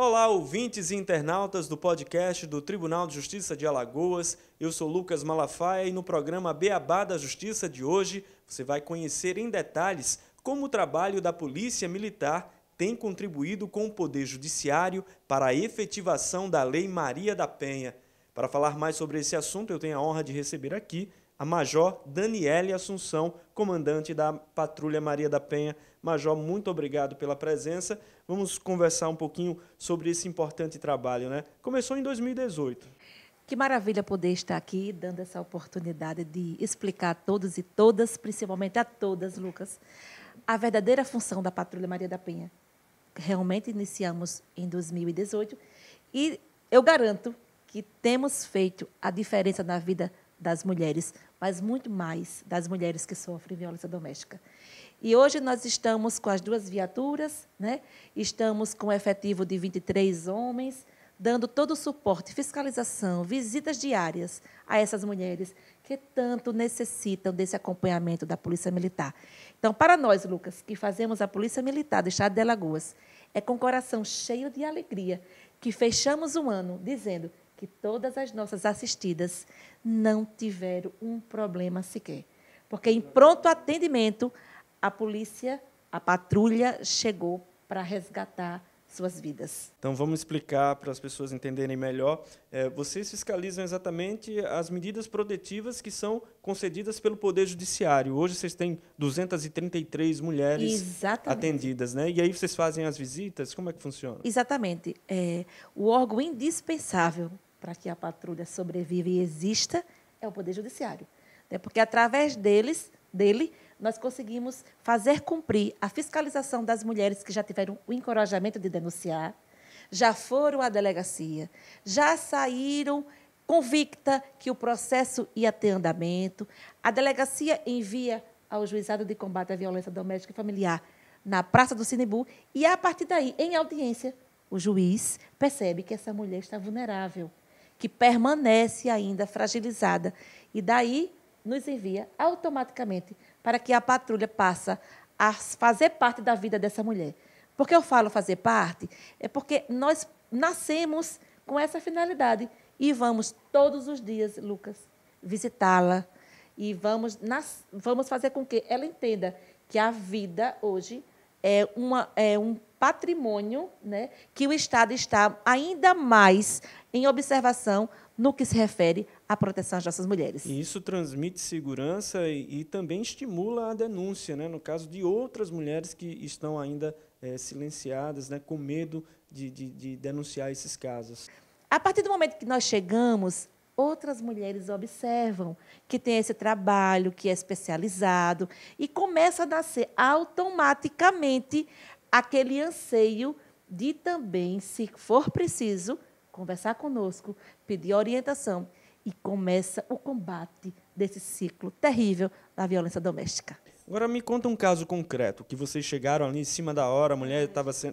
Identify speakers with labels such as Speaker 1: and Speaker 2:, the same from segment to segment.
Speaker 1: Olá, ouvintes e internautas do podcast do Tribunal de Justiça de Alagoas. Eu sou Lucas Malafaia e no programa Beabá da Justiça de hoje você vai conhecer em detalhes como o trabalho da Polícia Militar tem contribuído com o Poder Judiciário para a efetivação da Lei Maria da Penha. Para falar mais sobre esse assunto, eu tenho a honra de receber aqui a Major Daniele Assunção, comandante da Patrulha Maria da Penha. Major, muito obrigado pela presença. Vamos conversar um pouquinho sobre esse importante trabalho, né? Começou em 2018.
Speaker 2: Que maravilha poder estar aqui dando essa oportunidade de explicar a todos e todas, principalmente a todas, Lucas, a verdadeira função da Patrulha Maria da Penha. Realmente iniciamos em 2018 e eu garanto que temos feito a diferença na vida das mulheres, mas muito mais das mulheres que sofrem violência doméstica. E hoje nós estamos com as duas viaturas, né? estamos com um efetivo de 23 homens, dando todo o suporte, fiscalização, visitas diárias a essas mulheres que tanto necessitam desse acompanhamento da Polícia Militar. Então, para nós, Lucas, que fazemos a Polícia Militar do Estado de Alagoas, é com o coração cheio de alegria que fechamos um ano dizendo que todas as nossas assistidas não tiveram um problema sequer. Porque em pronto atendimento, a polícia, a patrulha chegou para resgatar suas
Speaker 1: vidas. Então vamos explicar para as pessoas entenderem melhor. É, vocês fiscalizam exatamente as medidas protetivas que são concedidas pelo Poder Judiciário. Hoje vocês têm 233 mulheres exatamente. atendidas, né? E aí vocês fazem as visitas. Como é que funciona?
Speaker 2: Exatamente. É, o órgão indispensável para que a patrulha sobreviva e exista é o Poder Judiciário. Né? Porque através deles, dele, nós conseguimos fazer cumprir a fiscalização das mulheres que já tiveram o encorajamento de denunciar, já foram à delegacia, já saíram convicta que o processo ia ter andamento, a delegacia envia ao juizado de combate à violência doméstica e familiar na Praça do Sinibu e a partir daí, em audiência, o juiz percebe que essa mulher está vulnerável que permanece ainda fragilizada. E daí nos envia automaticamente para que a patrulha passe a fazer parte da vida dessa mulher. Porque eu falo fazer parte é porque nós nascemos com essa finalidade e vamos todos os dias, Lucas, visitá-la e vamos nas, vamos fazer com que ela entenda que a vida hoje é uma é um patrimônio né, que o Estado está ainda mais em observação no que se refere à proteção das nossas mulheres.
Speaker 1: E isso transmite segurança e, e, também estimula a denúncia, né, no caso de outras mulheres que estão ainda é, silenciadas, né, com medo de, de, de denunciar esses casos.
Speaker 2: A partir do momento que nós chegamos outras mulheres observam que tem esse trabalho que é especializado e começa a nascer automaticamente aquele anseio de também, se for preciso, conversar conosco, pedir orientação e começa o combate desse ciclo terrível da violência doméstica.
Speaker 1: Agora me conta um caso concreto, que vocês chegaram ali em cima da hora, a mulher estava se,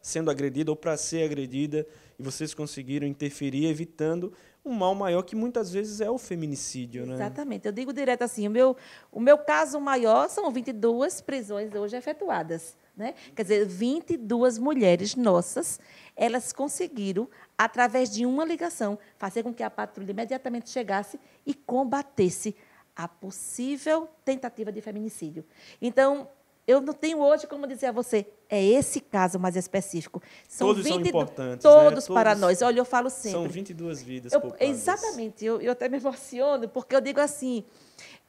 Speaker 1: sendo agredida ou para ser agredida, e vocês conseguiram interferir, evitando um mal maior que muitas vezes é o feminicídio. Né? Exatamente.
Speaker 2: Eu digo direto assim, o meu, o meu caso maior são 22 prisões hoje efetuadas. Né? Quer dizer, 22 mulheres nossas, elas conseguiram, através de uma ligação, fazer com que a patrulha imediatamente chegasse e combatesse a possível tentativa de feminicídio. Então, eu não tenho hoje como dizer a você, é esse caso mais específico. São todos 20, são importantes. Todos, né? todos para nós. Olha, eu falo sempre. São
Speaker 1: 22 vidas eu, poupadas.
Speaker 2: Exatamente. Eu, eu até me emociono, porque eu digo assim,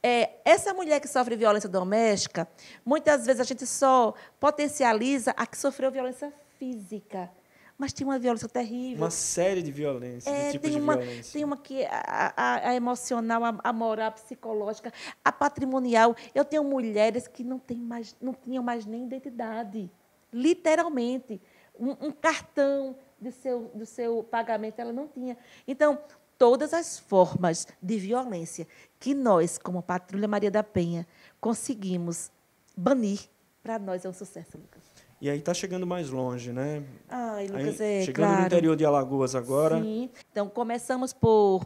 Speaker 2: é, essa mulher que sofre violência doméstica, muitas vezes a gente só potencializa a que sofreu violência física mas tem uma violência terrível. Uma
Speaker 1: série de violências. É, tipo tem, uma, violência.
Speaker 2: tem uma que a, a, a emocional, a, a, moral, a psicológica, a patrimonial. Eu tenho mulheres que não, tem mais, não tinham mais nem identidade, literalmente. Um, um cartão do seu, do seu pagamento ela não tinha. Então, todas as formas de violência que nós, como Patrulha Maria da Penha, conseguimos banir, para nós é um sucesso, Lucas.
Speaker 1: E aí está chegando mais longe, né? Ai, Lucas, aí, é, Chegando claro. no interior de Alagoas agora. Sim.
Speaker 2: Então, começamos por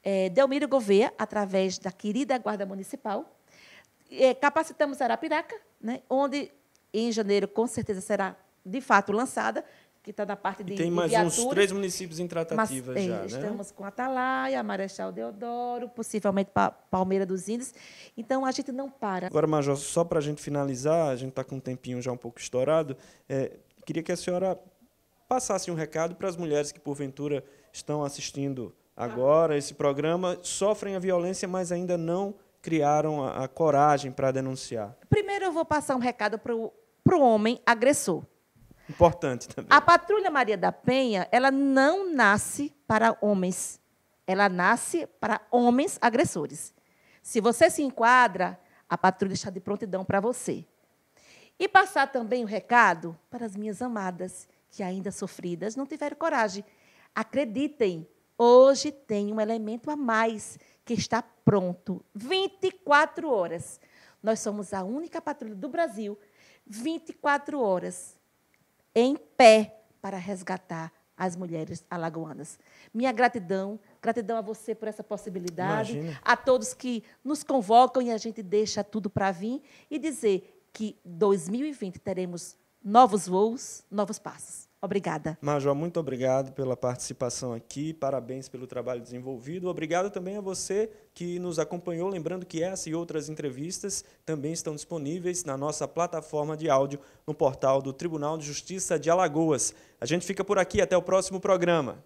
Speaker 2: é, Delmiro Gouveia, através da querida Guarda Municipal. É, capacitamos Arapiraca, né? onde em janeiro, com certeza, será de fato lançada que está na parte de. E tem mais de uns três
Speaker 1: municípios em tratativa mas, já. É, né? Estamos
Speaker 2: com Atalaia, Marechal Deodoro, possivelmente Palmeira dos Índios. Então a gente não para. Agora,
Speaker 1: Major, só para a gente finalizar, a gente está com um tempinho já um pouco estourado, é, queria que a senhora passasse um recado para as mulheres que, porventura, estão assistindo agora esse programa, sofrem a violência, mas ainda não criaram a, a coragem para denunciar.
Speaker 2: Primeiro, eu vou passar um recado para o homem agressor.
Speaker 1: Importante também. A
Speaker 2: Patrulha Maria da Penha, ela não nasce para homens. Ela nasce para homens agressores. Se você se enquadra, a patrulha está de prontidão para você. E passar também o um recado para as minhas amadas, que ainda sofridas não tiveram coragem. Acreditem, hoje tem um elemento a mais que está pronto 24 horas. Nós somos a única patrulha do Brasil 24 horas em pé para resgatar as mulheres alagoanas. Minha gratidão, gratidão a você por essa possibilidade, Imagina. a todos que nos convocam e a gente deixa tudo para vir e dizer que 2020 teremos novos voos, novos passos. Obrigada.
Speaker 1: Major, muito obrigado pela participação aqui, parabéns pelo trabalho desenvolvido. Obrigado também a você que nos acompanhou. Lembrando que essa e outras entrevistas também estão disponíveis na nossa plataforma de áudio no portal do Tribunal de Justiça de Alagoas. A gente fica por aqui, até o próximo programa.